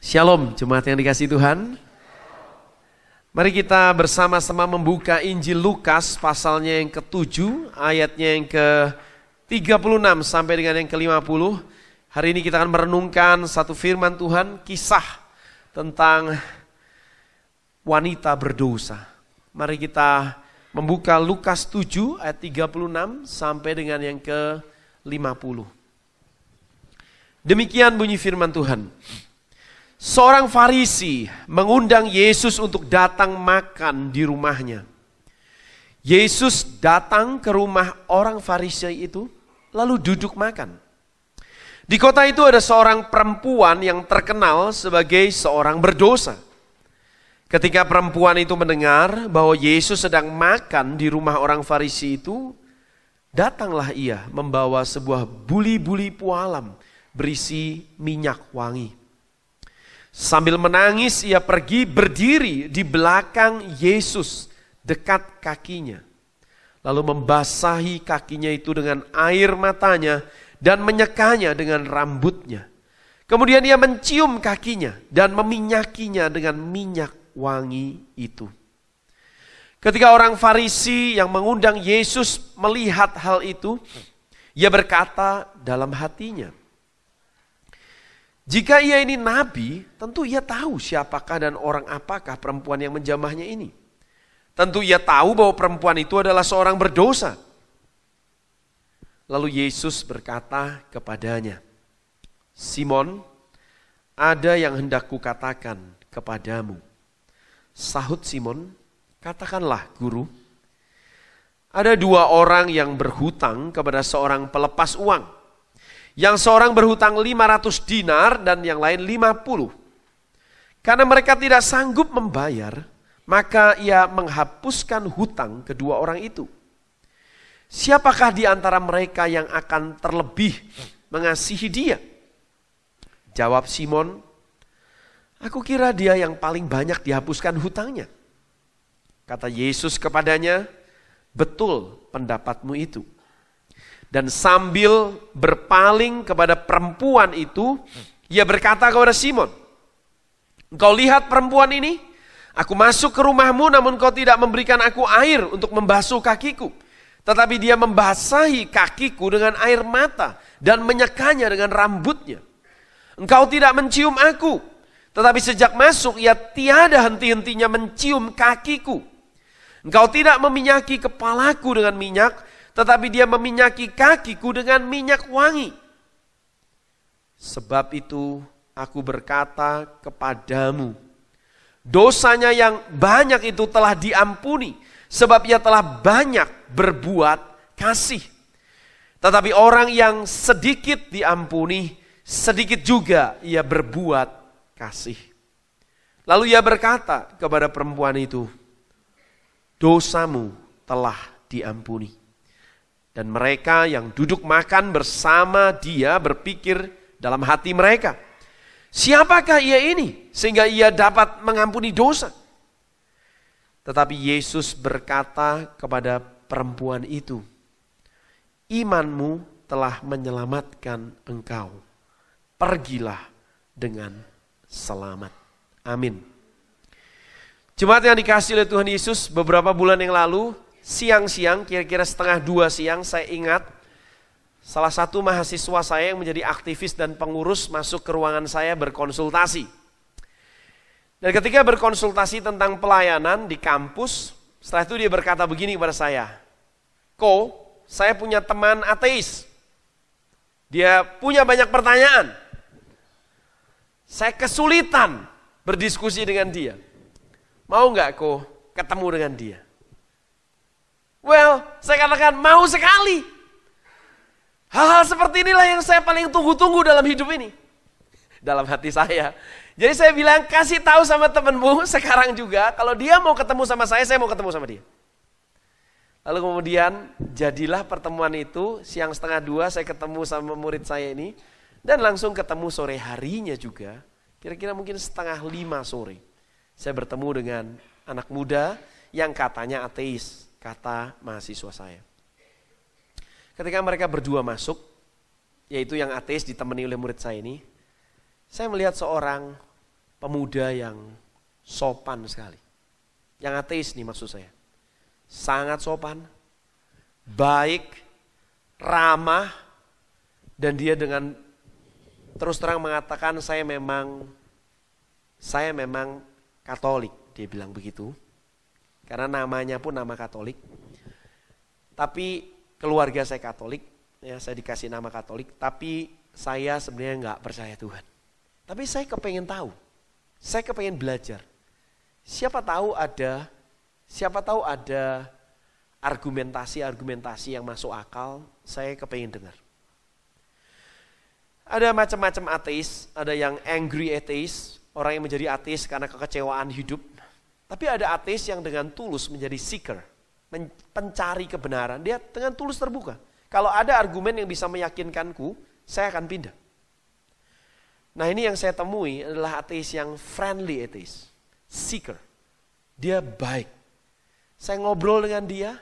Shalom jemaat yang dikasih Tuhan. Mari kita bersama-sama membuka Injil Lukas pasalnya yang ke-7, ayatnya yang ke-36 sampai dengan yang ke-50. Hari ini kita akan merenungkan satu firman Tuhan, kisah tentang wanita berdosa. Mari kita membuka Lukas 7 ayat 36 sampai dengan yang ke-50. Demikian bunyi firman Tuhan. Seorang Farisi mengundang Yesus untuk datang makan di rumahnya. Yesus datang ke rumah orang Farisi itu, lalu duduk makan. Di kota itu ada seorang perempuan yang terkenal sebagai seorang berdosa. Ketika perempuan itu mendengar bahwa Yesus sedang makan di rumah orang Farisi itu, datanglah ia membawa sebuah buli-buli pualam berisi minyak wangi. Sambil menangis ia pergi berdiri di belakang Yesus dekat kakinya. Lalu membasahi kakinya itu dengan air matanya dan menyekanya dengan rambutnya. Kemudian ia mencium kakinya dan meminyakinya dengan minyak wangi itu. Ketika orang Farisi yang mengundang Yesus melihat hal itu, ia berkata dalam hatinya, jika ia ini nabi, tentu ia tahu siapakah dan orang apakah perempuan yang menjamahnya ini. Tentu ia tahu bahwa perempuan itu adalah seorang berdosa. Lalu Yesus berkata kepadanya, Simon, ada yang hendak kukatakan kepadamu. Sahut Simon, katakanlah guru, ada dua orang yang berhutang kepada seorang pelepas uang yang seorang berhutang 500 dinar dan yang lain 50. Karena mereka tidak sanggup membayar, maka ia menghapuskan hutang kedua orang itu. Siapakah di antara mereka yang akan terlebih mengasihi dia? Jawab Simon, aku kira dia yang paling banyak dihapuskan hutangnya. Kata Yesus kepadanya, betul pendapatmu itu dan sambil berpaling kepada perempuan itu, ia berkata kepada Simon, Engkau lihat perempuan ini? Aku masuk ke rumahmu namun kau tidak memberikan aku air untuk membasuh kakiku. Tetapi dia membasahi kakiku dengan air mata dan menyekanya dengan rambutnya. Engkau tidak mencium aku, tetapi sejak masuk ia tiada henti-hentinya mencium kakiku. Engkau tidak meminyaki kepalaku dengan minyak, tetapi dia meminyaki kakiku dengan minyak wangi. Sebab itu aku berkata kepadamu, dosanya yang banyak itu telah diampuni, sebab ia telah banyak berbuat kasih. Tetapi orang yang sedikit diampuni, sedikit juga ia berbuat kasih. Lalu ia berkata kepada perempuan itu, dosamu telah diampuni. Dan mereka yang duduk makan bersama dia berpikir dalam hati mereka, siapakah ia ini sehingga ia dapat mengampuni dosa? Tetapi Yesus berkata kepada perempuan itu, imanmu telah menyelamatkan engkau. Pergilah dengan selamat. Amin. Jemaat yang dikasih oleh Tuhan Yesus, beberapa bulan yang lalu siang-siang, kira-kira setengah dua siang, saya ingat salah satu mahasiswa saya yang menjadi aktivis dan pengurus masuk ke ruangan saya berkonsultasi. Dan ketika berkonsultasi tentang pelayanan di kampus, setelah itu dia berkata begini kepada saya, Ko, saya punya teman ateis. Dia punya banyak pertanyaan. Saya kesulitan berdiskusi dengan dia. Mau nggak kok ketemu dengan dia? Well, saya katakan mau sekali. Hal-hal seperti inilah yang saya paling tunggu-tunggu dalam hidup ini. Dalam hati saya. Jadi saya bilang kasih tahu sama temenmu sekarang juga. Kalau dia mau ketemu sama saya, saya mau ketemu sama dia. Lalu kemudian jadilah pertemuan itu siang setengah dua saya ketemu sama murid saya ini. Dan langsung ketemu sore harinya juga. Kira-kira mungkin setengah lima sore. Saya bertemu dengan anak muda yang katanya ateis kata mahasiswa saya. Ketika mereka berdua masuk, yaitu yang ateis ditemani oleh murid saya ini, saya melihat seorang pemuda yang sopan sekali. Yang ateis nih maksud saya. Sangat sopan, baik, ramah, dan dia dengan terus terang mengatakan saya memang saya memang Katolik, dia bilang begitu karena namanya pun nama Katolik. Tapi keluarga saya Katolik, ya saya dikasih nama Katolik, tapi saya sebenarnya nggak percaya Tuhan. Tapi saya kepengen tahu, saya kepengen belajar. Siapa tahu ada, siapa tahu ada argumentasi-argumentasi yang masuk akal, saya kepengen dengar. Ada macam-macam ateis, ada yang angry ateis, orang yang menjadi ateis karena kekecewaan hidup, tapi ada ateis yang dengan tulus menjadi seeker, pencari kebenaran. Dia dengan tulus terbuka. Kalau ada argumen yang bisa meyakinkanku, saya akan pindah. Nah ini yang saya temui adalah ateis yang friendly ateis, seeker. Dia baik. Saya ngobrol dengan dia,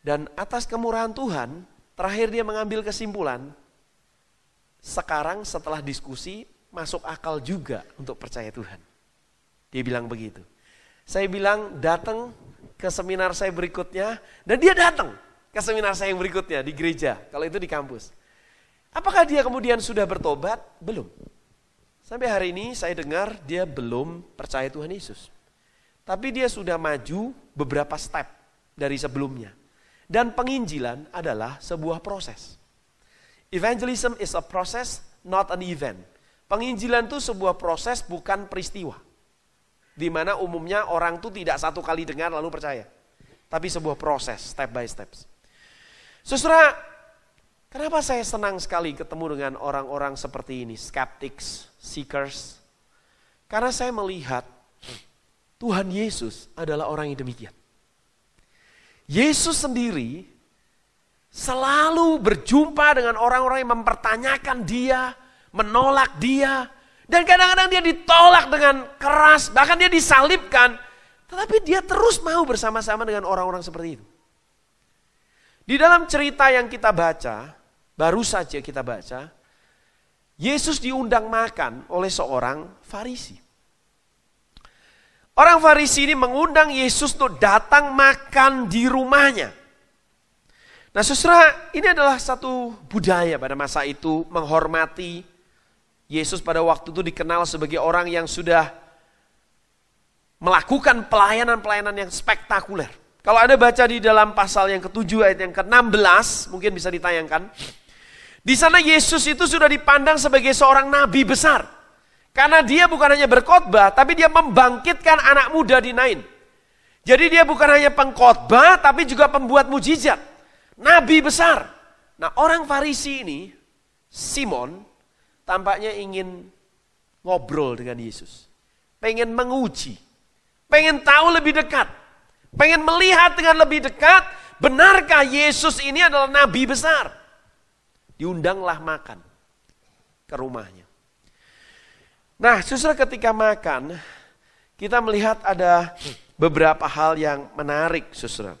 dan atas kemurahan Tuhan, terakhir dia mengambil kesimpulan, sekarang setelah diskusi masuk akal juga untuk percaya Tuhan. Dia bilang begitu. Saya bilang datang ke seminar saya berikutnya dan dia datang ke seminar saya yang berikutnya di gereja, kalau itu di kampus. Apakah dia kemudian sudah bertobat? Belum. Sampai hari ini saya dengar dia belum percaya Tuhan Yesus. Tapi dia sudah maju beberapa step dari sebelumnya. Dan penginjilan adalah sebuah proses. Evangelism is a process, not an event. Penginjilan itu sebuah proses bukan peristiwa di mana umumnya orang tuh tidak satu kali dengar lalu percaya. Tapi sebuah proses, step by step. Suster, kenapa saya senang sekali ketemu dengan orang-orang seperti ini, skeptics, seekers? Karena saya melihat Tuhan Yesus adalah orang yang demikian. Yesus sendiri selalu berjumpa dengan orang-orang yang mempertanyakan dia, menolak dia, dan kadang-kadang dia ditolak dengan keras, bahkan dia disalibkan. Tetapi dia terus mau bersama-sama dengan orang-orang seperti itu. Di dalam cerita yang kita baca, baru saja kita baca, Yesus diundang makan oleh seorang Farisi. Orang Farisi ini mengundang Yesus untuk datang makan di rumahnya. Nah saudara, ini adalah satu budaya pada masa itu menghormati Yesus pada waktu itu dikenal sebagai orang yang sudah melakukan pelayanan-pelayanan yang spektakuler. Kalau Anda baca di dalam pasal yang ketujuh ayat yang ke-16, mungkin bisa ditayangkan. Di sana Yesus itu sudah dipandang sebagai seorang nabi besar. Karena dia bukan hanya berkhotbah, tapi dia membangkitkan anak muda di Nain. Jadi dia bukan hanya pengkhotbah, tapi juga pembuat mujizat. Nabi besar. Nah orang Farisi ini, Simon, tampaknya ingin ngobrol dengan Yesus. Pengen menguji. Pengen tahu lebih dekat. Pengen melihat dengan lebih dekat, benarkah Yesus ini adalah nabi besar? Diundanglah makan ke rumahnya. Nah, susah ketika makan, kita melihat ada beberapa hal yang menarik, susah.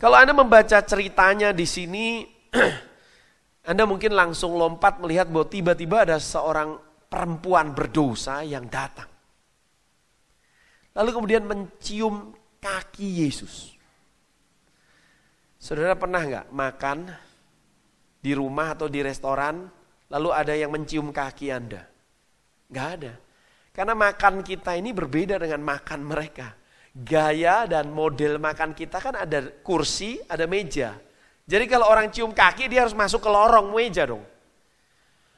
Kalau Anda membaca ceritanya di sini, Anda mungkin langsung lompat melihat bahwa tiba-tiba ada seorang perempuan berdosa yang datang. Lalu kemudian mencium kaki Yesus. Saudara pernah nggak makan di rumah atau di restoran, lalu ada yang mencium kaki Anda? Nggak ada. Karena makan kita ini berbeda dengan makan mereka. Gaya dan model makan kita kan ada kursi, ada meja. Jadi kalau orang cium kaki dia harus masuk ke lorong meja dong.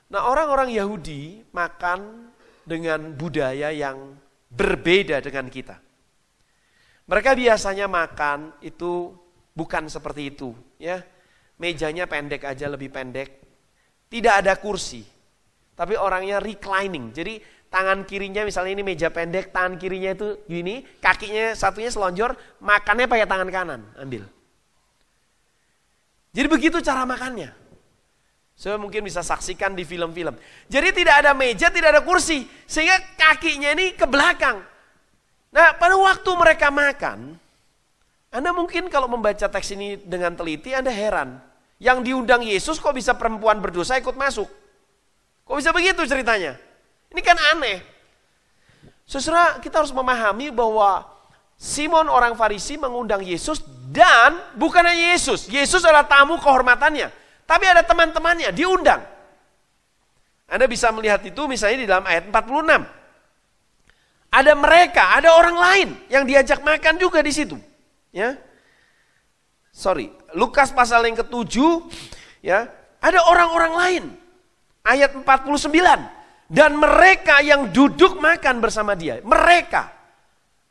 Nah orang-orang Yahudi makan dengan budaya yang berbeda dengan kita. Mereka biasanya makan itu bukan seperti itu ya. Mejanya pendek aja lebih pendek. Tidak ada kursi. Tapi orangnya reclining. Jadi tangan kirinya misalnya ini meja pendek, tangan kirinya itu gini, kakinya satunya selonjor, makannya pakai tangan kanan, ambil. Jadi begitu cara makannya. Saya mungkin bisa saksikan di film-film. Jadi tidak ada meja, tidak ada kursi. Sehingga kakinya ini ke belakang. Nah pada waktu mereka makan, Anda mungkin kalau membaca teks ini dengan teliti Anda heran. Yang diundang Yesus kok bisa perempuan berdosa ikut masuk? Kok bisa begitu ceritanya? Ini kan aneh. Sesudah kita harus memahami bahwa Simon orang Farisi mengundang Yesus dan bukan hanya Yesus, Yesus adalah tamu kehormatannya, tapi ada teman-temannya diundang. Anda bisa melihat itu misalnya di dalam ayat 46. Ada mereka, ada orang lain yang diajak makan juga di situ. Ya. Sorry, Lukas pasal yang ketujuh, ya, ada orang-orang lain. Ayat 49. Dan mereka yang duduk makan bersama dia. Mereka.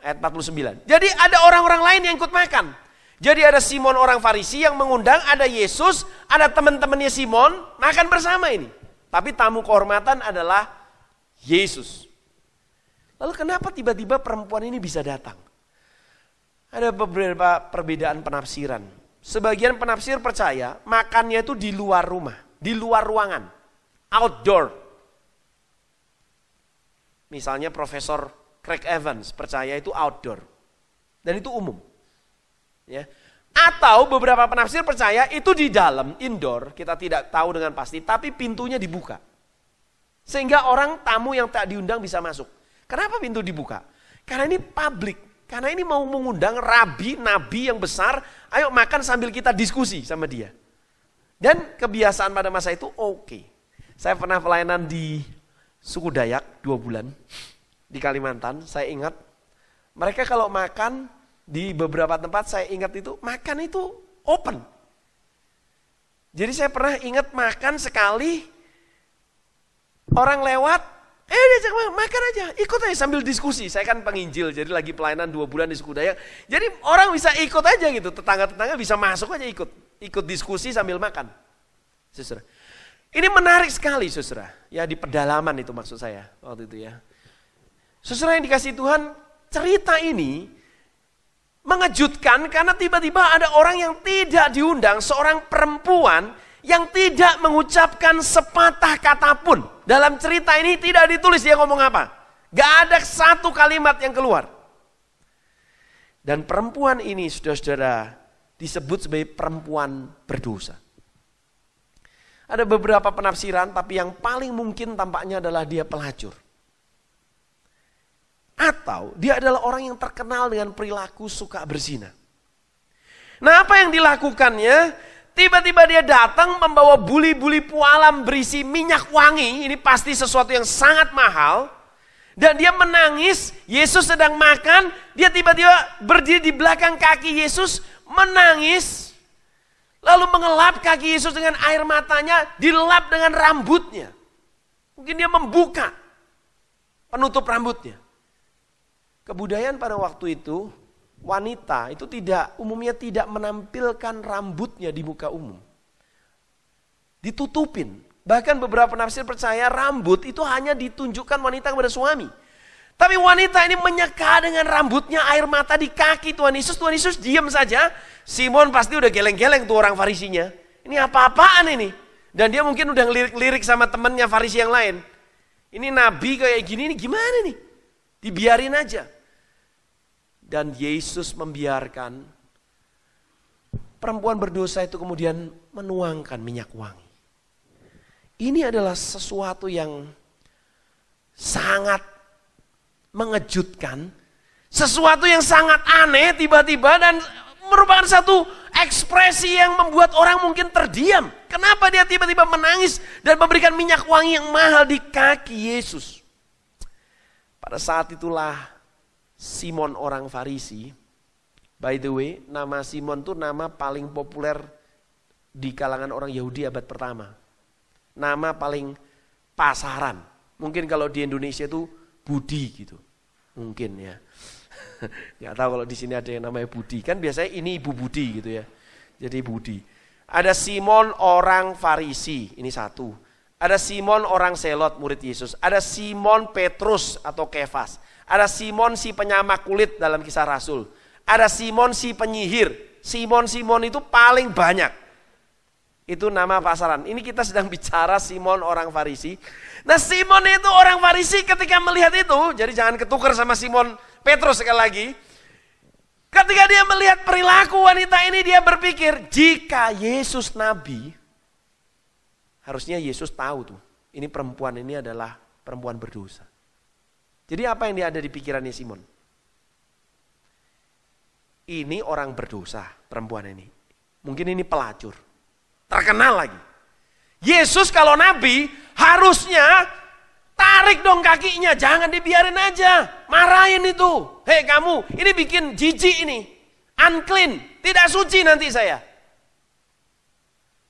Ayat 49. Jadi ada orang-orang lain yang ikut makan. Jadi ada Simon orang Farisi yang mengundang, ada Yesus, ada teman-temannya Simon, makan bersama ini. Tapi tamu kehormatan adalah Yesus. Lalu kenapa tiba-tiba perempuan ini bisa datang? Ada beberapa perbedaan penafsiran. Sebagian penafsir percaya makannya itu di luar rumah, di luar ruangan, outdoor. Misalnya Profesor Craig Evans percaya itu outdoor. Dan itu umum. Ya. Atau beberapa penafsir percaya itu di dalam indoor, kita tidak tahu dengan pasti, tapi pintunya dibuka. Sehingga orang tamu yang tak diundang bisa masuk. Kenapa pintu dibuka? Karena ini publik, karena ini mau mengundang rabi, nabi yang besar, ayo makan sambil kita diskusi sama dia. Dan kebiasaan pada masa itu oke. Okay. Saya pernah pelayanan di suku Dayak dua bulan di Kalimantan. Saya ingat mereka kalau makan di beberapa tempat saya ingat itu, makan itu open. Jadi saya pernah ingat makan sekali, orang lewat, eh diajak makan aja, ikut aja sambil diskusi. Saya kan penginjil, jadi lagi pelayanan dua bulan di Sukudaya. Jadi orang bisa ikut aja gitu, tetangga-tetangga bisa masuk aja ikut. Ikut diskusi sambil makan. susra. Ini menarik sekali saudara. Ya di pedalaman itu maksud saya waktu itu ya. Saudara yang dikasih Tuhan, cerita ini Mengejutkan karena tiba-tiba ada orang yang tidak diundang, seorang perempuan yang tidak mengucapkan sepatah kata pun. Dalam cerita ini tidak ditulis dia ngomong apa. Gak ada satu kalimat yang keluar. Dan perempuan ini saudara-saudara disebut sebagai perempuan berdosa. Ada beberapa penafsiran tapi yang paling mungkin tampaknya adalah dia pelacur. Atau dia adalah orang yang terkenal dengan perilaku suka berzina. Nah apa yang dilakukannya? Tiba-tiba dia datang membawa buli-buli pualam berisi minyak wangi. Ini pasti sesuatu yang sangat mahal. Dan dia menangis, Yesus sedang makan. Dia tiba-tiba berdiri di belakang kaki Yesus, menangis. Lalu mengelap kaki Yesus dengan air matanya, dilap dengan rambutnya. Mungkin dia membuka penutup rambutnya. Kebudayaan pada waktu itu wanita itu tidak umumnya tidak menampilkan rambutnya di muka umum. Ditutupin. Bahkan beberapa penafsir percaya rambut itu hanya ditunjukkan wanita kepada suami. Tapi wanita ini menyeka dengan rambutnya air mata di kaki Tuhan Yesus. Tuhan Yesus diam saja. Simon pasti udah geleng-geleng tuh orang farisinya. Ini apa-apaan ini? Dan dia mungkin udah ngelirik-lirik sama temennya farisi yang lain. Ini nabi kayak gini, ini gimana nih? Dibiarin aja dan Yesus membiarkan perempuan berdosa itu kemudian menuangkan minyak wangi. Ini adalah sesuatu yang sangat mengejutkan, sesuatu yang sangat aneh tiba-tiba dan merupakan satu ekspresi yang membuat orang mungkin terdiam. Kenapa dia tiba-tiba menangis dan memberikan minyak wangi yang mahal di kaki Yesus? Pada saat itulah Simon orang Farisi. By the way, nama Simon tuh nama paling populer di kalangan orang Yahudi abad pertama. Nama paling pasaran. Mungkin kalau di Indonesia itu Budi gitu. Mungkin ya. Gak tahu kalau di sini ada yang namanya Budi. Kan biasanya ini Ibu Budi gitu ya. Jadi Budi. Ada Simon orang Farisi, ini satu. Ada Simon orang Selot, murid Yesus. Ada Simon Petrus atau Kefas. Ada Simon si penyama kulit dalam kisah Rasul. Ada Simon si penyihir. Simon-Simon itu paling banyak. Itu nama pasaran. Ini kita sedang bicara Simon orang Farisi. Nah Simon itu orang Farisi ketika melihat itu. Jadi jangan ketukar sama Simon Petrus sekali lagi. Ketika dia melihat perilaku wanita ini dia berpikir jika Yesus Nabi. Harusnya Yesus tahu tuh. Ini perempuan ini adalah perempuan berdosa. Jadi apa yang ada di pikirannya Simon? Ini orang berdosa, perempuan ini. Mungkin ini pelacur. Terkenal lagi. Yesus kalau nabi harusnya tarik dong kakinya, jangan dibiarin aja. Marahin itu. Hei kamu, ini bikin jijik ini. Unclean, tidak suci nanti saya.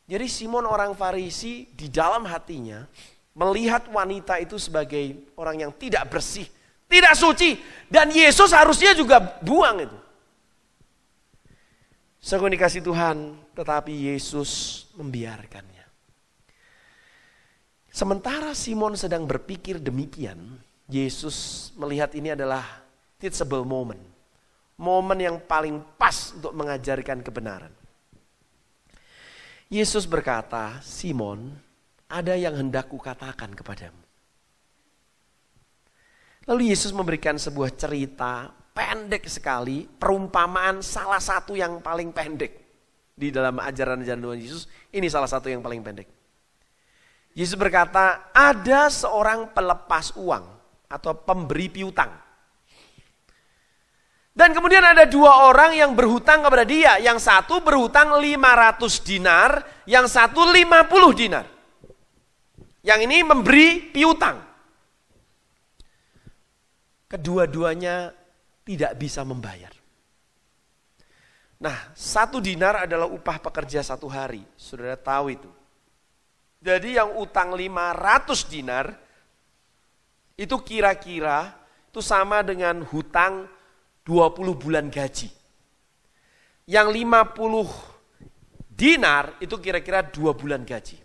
Jadi Simon orang Farisi di dalam hatinya melihat wanita itu sebagai orang yang tidak bersih, tidak suci, dan Yesus harusnya juga buang itu. Sungguh dikasih Tuhan, tetapi Yesus membiarkannya. Sementara Simon sedang berpikir demikian, Yesus melihat ini adalah teachable moment. Momen yang paling pas untuk mengajarkan kebenaran. Yesus berkata, Simon, ada yang hendak kukatakan kepadamu. Lalu Yesus memberikan sebuah cerita pendek sekali, perumpamaan salah satu yang paling pendek di dalam ajaran-ajaran Tuhan Yesus. Ini salah satu yang paling pendek. Yesus berkata, ada seorang pelepas uang atau pemberi piutang. Dan kemudian ada dua orang yang berhutang kepada dia. Yang satu berhutang 500 dinar, yang satu 50 dinar. Yang ini memberi piutang. Kedua-duanya tidak bisa membayar. Nah, satu dinar adalah upah pekerja satu hari. Saudara tahu itu. Jadi yang utang 500 dinar, itu kira-kira itu sama dengan hutang 20 bulan gaji. Yang 50 dinar itu kira-kira 2 bulan gaji.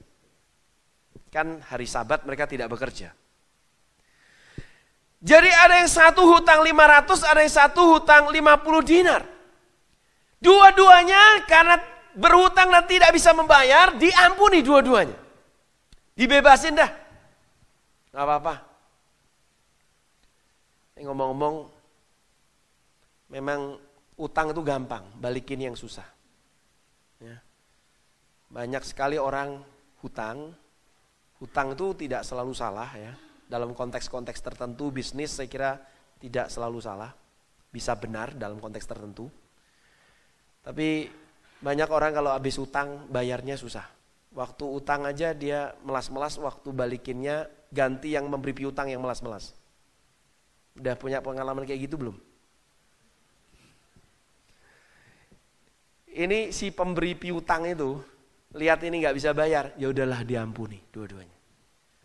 Kan hari sabat mereka tidak bekerja. Jadi ada yang satu hutang 500, ada yang satu hutang 50 dinar. Dua-duanya karena berhutang dan tidak bisa membayar, diampuni dua-duanya. Dibebasin dah. Gak apa-apa. Ngomong-ngomong, memang utang itu gampang, balikin yang susah. Ya. Banyak sekali orang hutang, utang itu tidak selalu salah ya. Dalam konteks-konteks tertentu bisnis saya kira tidak selalu salah. Bisa benar dalam konteks tertentu. Tapi banyak orang kalau habis utang bayarnya susah. Waktu utang aja dia melas-melas, waktu balikinnya ganti yang memberi piutang yang melas-melas. Udah punya pengalaman kayak gitu belum? Ini si pemberi piutang itu lihat ini nggak bisa bayar, ya udahlah diampuni dua-duanya.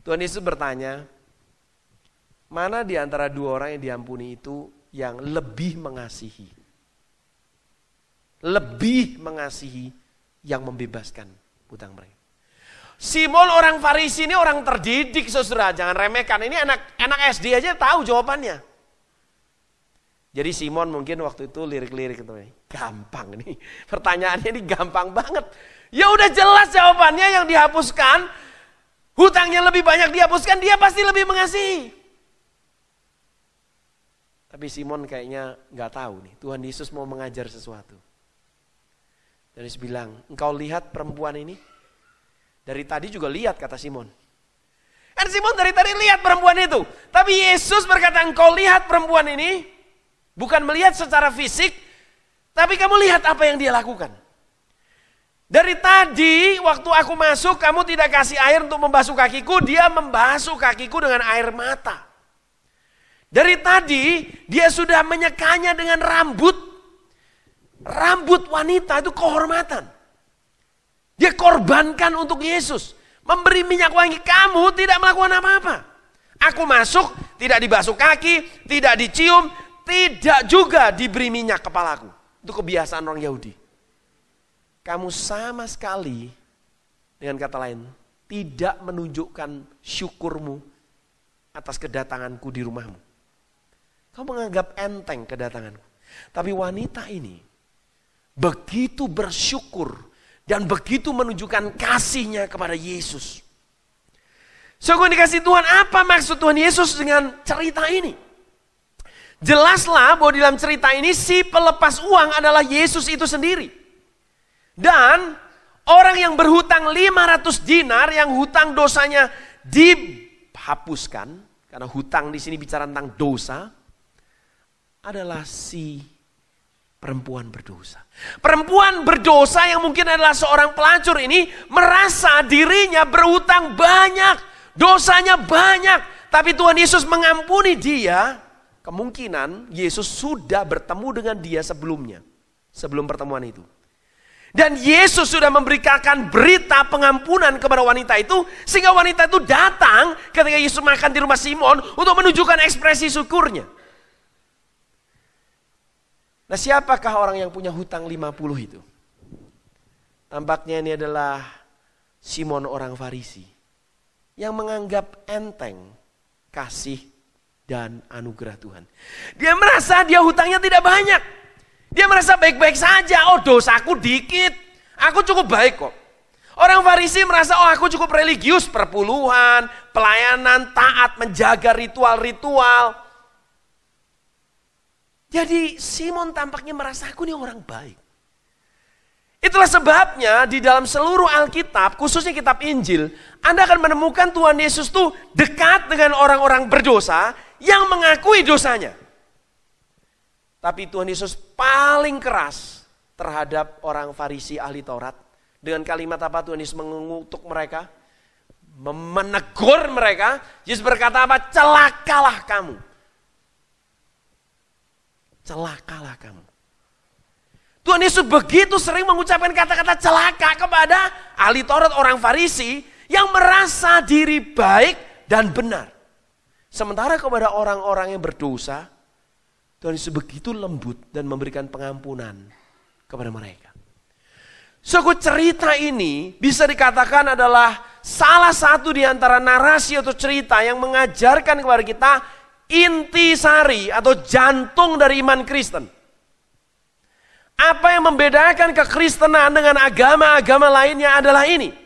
Tuhan Yesus bertanya, mana di antara dua orang yang diampuni itu yang lebih mengasihi? Lebih mengasihi yang membebaskan utang mereka. Simon orang Farisi ini orang terdidik saudara, jangan remehkan. Ini anak anak SD aja tahu jawabannya. Jadi Simon mungkin waktu itu lirik-lirik itu gampang nih. Pertanyaannya ini gampang banget. Ya udah jelas jawabannya yang dihapuskan, hutangnya lebih banyak dihapuskan, dia pasti lebih mengasihi. Tapi Simon kayaknya nggak tahu nih, Tuhan Yesus mau mengajar sesuatu. Dan Yesus bilang, engkau lihat perempuan ini? Dari tadi juga lihat kata Simon. Kan Simon dari tadi lihat perempuan itu. Tapi Yesus berkata engkau lihat perempuan ini. Bukan melihat secara fisik. Tapi kamu lihat apa yang dia lakukan. Dari tadi waktu aku masuk kamu tidak kasih air untuk membasuh kakiku, dia membasuh kakiku dengan air mata. Dari tadi dia sudah menyekanya dengan rambut. Rambut wanita itu kehormatan. Dia korbankan untuk Yesus. Memberi minyak wangi kamu tidak melakukan apa-apa. Aku masuk tidak dibasuh kaki, tidak dicium, tidak juga diberi minyak kepalaku. Itu kebiasaan orang Yahudi kamu sama sekali dengan kata lain tidak menunjukkan syukurmu atas kedatanganku di rumahmu. Kau menganggap enteng kedatanganku. Tapi wanita ini begitu bersyukur dan begitu menunjukkan kasihnya kepada Yesus. Sungguh dikasih Tuhan apa maksud Tuhan Yesus dengan cerita ini? Jelaslah bahwa di dalam cerita ini si pelepas uang adalah Yesus itu sendiri. Dan orang yang berhutang 500 dinar yang hutang dosanya dihapuskan karena hutang di sini bicara tentang dosa adalah si perempuan berdosa. Perempuan berdosa yang mungkin adalah seorang pelacur ini merasa dirinya berhutang banyak, dosanya banyak, tapi Tuhan Yesus mengampuni dia. Kemungkinan Yesus sudah bertemu dengan dia sebelumnya, sebelum pertemuan itu. Dan Yesus sudah memberikan berita pengampunan kepada wanita itu. Sehingga wanita itu datang ketika Yesus makan di rumah Simon untuk menunjukkan ekspresi syukurnya. Nah siapakah orang yang punya hutang 50 itu? Tampaknya ini adalah Simon orang Farisi. Yang menganggap enteng kasih dan anugerah Tuhan. Dia merasa dia hutangnya tidak banyak. Dia merasa baik-baik saja, oh dosaku dikit, aku cukup baik kok. Orang Farisi merasa, oh aku cukup religius, perpuluhan, pelayanan, taat, menjaga ritual-ritual. Jadi Simon tampaknya merasa aku ini orang baik. Itulah sebabnya di dalam seluruh Alkitab, khususnya kitab Injil, Anda akan menemukan Tuhan Yesus tuh dekat dengan orang-orang berdosa yang mengakui dosanya. Tapi Tuhan Yesus paling keras terhadap orang Farisi ahli Taurat. Dengan kalimat apa Tuhan Yesus mengutuk mereka? Menegur mereka. Yesus berkata apa? Celakalah kamu. Celakalah kamu. Tuhan Yesus begitu sering mengucapkan kata-kata celaka kepada ahli Taurat orang Farisi yang merasa diri baik dan benar. Sementara kepada orang-orang yang berdosa, Tuhan Yesus begitu lembut dan memberikan pengampunan kepada mereka. Suku so, cerita ini bisa dikatakan adalah salah satu di antara narasi atau cerita yang mengajarkan kepada kita inti sari atau jantung dari iman Kristen. Apa yang membedakan kekristenan dengan agama-agama lainnya adalah ini.